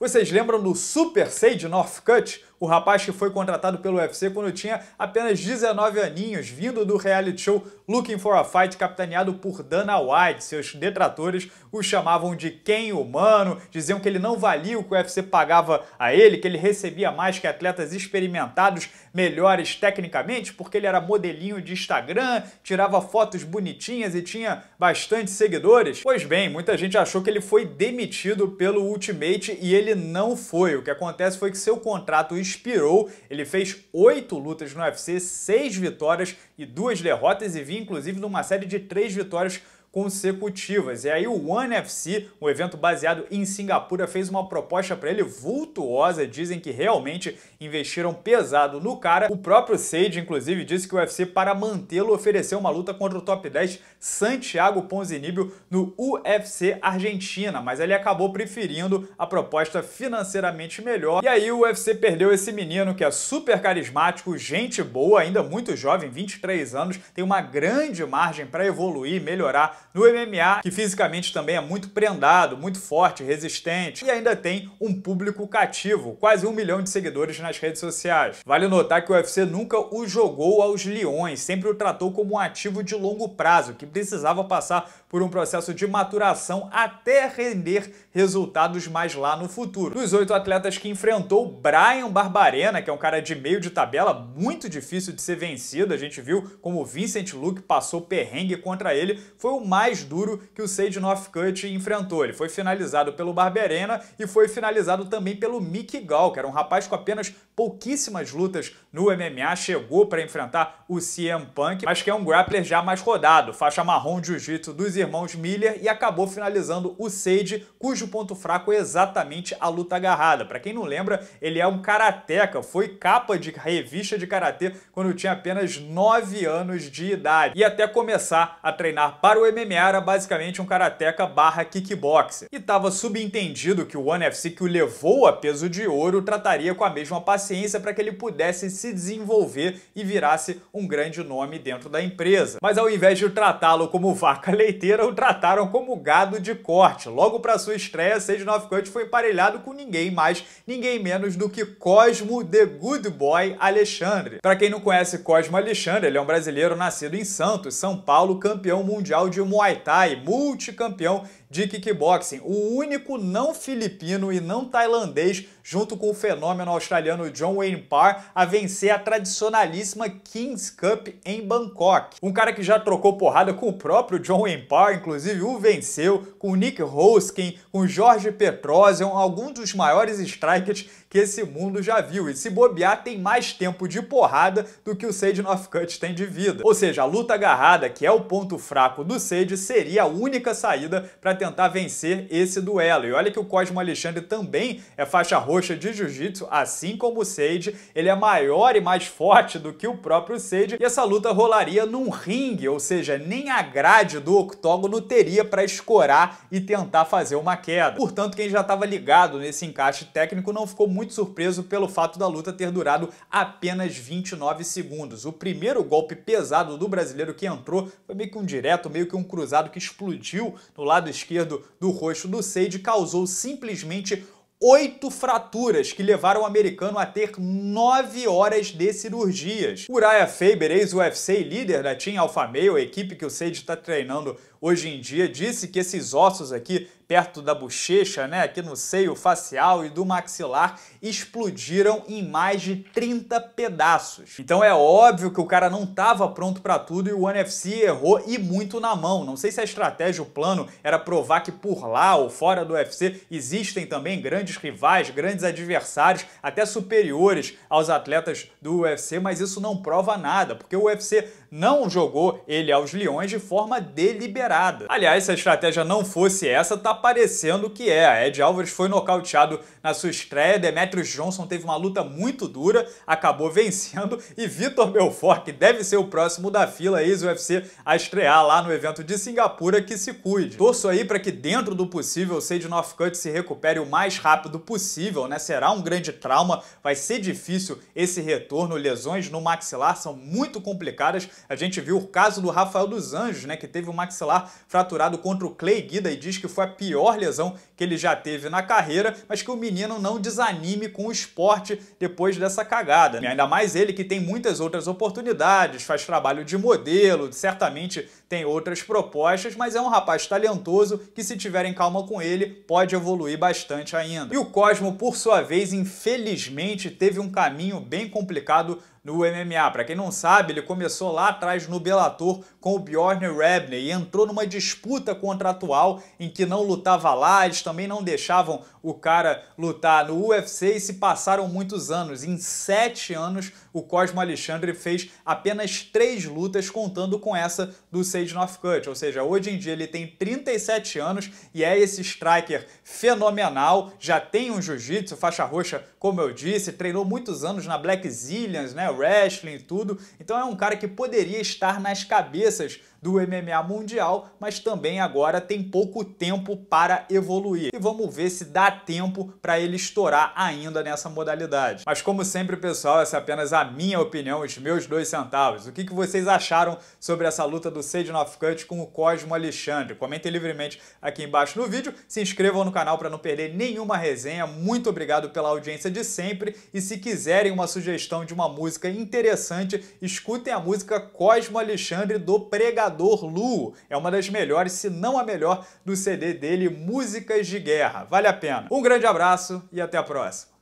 Vocês lembram do Super Sage Northcutt? o rapaz que foi contratado pelo UFC quando tinha apenas 19 aninhos, vindo do reality show Looking for a Fight, capitaneado por Dana White. Seus detratores o chamavam de quem humano, diziam que ele não valia o que o UFC pagava a ele, que ele recebia mais que atletas experimentados, melhores tecnicamente, porque ele era modelinho de Instagram, tirava fotos bonitinhas e tinha bastante seguidores. Pois bem, muita gente achou que ele foi demitido pelo Ultimate e ele não foi. O que acontece foi que seu contrato inspirou. Ele fez oito lutas no UFC, seis vitórias e duas derrotas, e vinha inclusive numa série de três vitórias consecutivas. E aí o One FC, um evento baseado em Singapura, fez uma proposta para ele vultuosa, dizem que realmente investiram pesado no cara. O próprio Sage, inclusive, disse que o UFC, para mantê-lo, ofereceu uma luta contra o top 10 Santiago Ponzinibbio no UFC Argentina, mas ele acabou preferindo a proposta financeiramente melhor. E aí o UFC perdeu esse menino que é super carismático, gente boa, ainda muito jovem, 23 anos, tem uma grande margem para evoluir, melhorar no MMA, que fisicamente também é muito prendado, muito forte, resistente e ainda tem um público cativo, quase um milhão de seguidores nas redes sociais. Vale notar que o UFC nunca o jogou aos leões, sempre o tratou como um ativo de longo prazo, que precisava passar por um processo de maturação até render resultados mais lá no futuro. Dos oito atletas que enfrentou, Brian Barbarena, que é um cara de meio de tabela, muito difícil de ser vencido, a gente viu como Vincent Luke passou perrengue contra ele, foi o mais duro que o Sage Northcutt enfrentou. Ele foi finalizado pelo Barberena e foi finalizado também pelo Mick Gall, que era um rapaz com apenas pouquíssimas lutas no MMA, chegou para enfrentar o CM Punk, mas que é um grappler já mais rodado, faixa marrom jiu-jitsu dos irmãos Miller e acabou finalizando o Sage, cujo ponto fraco é exatamente a luta agarrada. Para quem não lembra, ele é um karateca, foi capa de revista de karatê quando tinha apenas 9 anos de idade e até começar a treinar para o MMA MMA era basicamente um karateca barra kickboxer, e estava subentendido que o One FC que o levou a peso de ouro trataria com a mesma paciência para que ele pudesse se desenvolver e virasse um grande nome dentro da empresa. Mas ao invés de tratá-lo como vaca leiteira, o trataram como gado de corte. Logo para sua estreia, Sage Northcutt foi emparelhado com ninguém mais, ninguém menos do que Cosmo The Good Boy Alexandre. Para quem não conhece Cosmo Alexandre, ele é um brasileiro nascido em Santos, São Paulo, campeão mundial de Muay Thai, multicampeão de kickboxing, o único não filipino e não tailandês, junto com o fenômeno australiano John Wayne Parr, a vencer a tradicionalíssima Kings Cup em Bangkok. Um cara que já trocou porrada com o próprio John Wayne Parr, inclusive o venceu, com Nick Hoskin, com Jorge Petrosian, alguns dos maiores strikers que esse mundo já viu. E se bobear, tem mais tempo de porrada do que o Sage Northcutt tem de vida. Ou seja, a luta agarrada, que é o ponto fraco do Sage, seria a única saída para tentar vencer esse duelo. E olha que o Cosmo Alexandre também é faixa roxa de jiu-jitsu, assim como o Sage. Ele é maior e mais forte do que o próprio Sage. E essa luta rolaria num ringue, ou seja, nem a grade do octógono teria para escorar e tentar fazer uma queda. Portanto, quem já estava ligado nesse encaixe técnico não ficou muito surpreso pelo fato da luta ter durado apenas 29 segundos. O primeiro golpe pesado do brasileiro que entrou foi meio que um direto, meio que um cruzado que explodiu no lado esquerdo esquerdo do rosto do Sage causou simplesmente oito fraturas que levaram o americano a ter nove horas de cirurgias. Uriah Faber, ex-UFC e líder da Team Alpha Male, equipe que o Sage está treinando hoje em dia, disse que esses ossos aqui perto da bochecha, né, aqui no seio facial e do maxilar, explodiram em mais de 30 pedaços. Então é óbvio que o cara não estava pronto para tudo e o NFC errou e muito na mão. Não sei se a estratégia, o plano era provar que por lá ou fora do UFC existem também grandes grandes rivais, grandes adversários, até superiores aos atletas do UFC, mas isso não prova nada, porque o UFC não jogou ele aos leões de forma deliberada. Aliás, se a estratégia não fosse essa, tá parecendo que é. A Ed Alvarez foi nocauteado na sua estreia, Demetrius Johnson teve uma luta muito dura, acabou vencendo e Vitor Belfort, que deve ser o próximo da fila ex-UFC a estrear lá no evento de Singapura, que se cuide. Torço aí para que dentro do possível o Sage Northcutt se recupere o mais rápido possível, né? Será um grande trauma, vai ser difícil esse retorno, lesões no maxilar são muito complicadas, a gente viu o caso do Rafael dos Anjos, né, que teve o maxilar fraturado contra o Clay Guida e diz que foi a pior lesão que ele já teve na carreira, mas que o menino não desanime com o esporte depois dessa cagada. e Ainda mais ele que tem muitas outras oportunidades, faz trabalho de modelo, certamente tem outras propostas, mas é um rapaz talentoso que, se tiverem calma com ele, pode evoluir bastante ainda. E o Cosmo, por sua vez, infelizmente teve um caminho bem complicado no MMA. Para quem não sabe, ele começou lá atrás no Bellator com o Bjorn Rebney e entrou numa disputa contratual em que não lutava lá, eles também não deixavam o cara lutar no UFC e se passaram muitos anos. Em sete anos, o Cosmo Alexandre fez apenas três lutas, contando com essa do 6 Sage Northcutt, ou seja, hoje em dia ele tem 37 anos e é esse striker fenomenal, já tem um jiu-jitsu, faixa roxa, como eu disse, treinou muitos anos na Black Zillions, né, wrestling e tudo, então é um cara que poderia estar nas cabeças do MMA mundial, mas também agora tem pouco tempo para evoluir. E vamos ver se dá tempo para ele estourar ainda nessa modalidade. Mas como sempre, pessoal, essa é apenas a minha opinião, os meus dois centavos. O que, que vocês acharam sobre essa luta do Sage Nofkut com o Cosmo Alexandre? Comentem livremente aqui embaixo no vídeo, se inscrevam no canal para não perder nenhuma resenha. Muito obrigado pela audiência de sempre e se quiserem uma sugestão de uma música interessante, escutem a música Cosmo Alexandre do Pregador Imperador Luo. É uma das melhores, se não a melhor, do CD dele Músicas de Guerra. Vale a pena. Um grande abraço e até a próxima.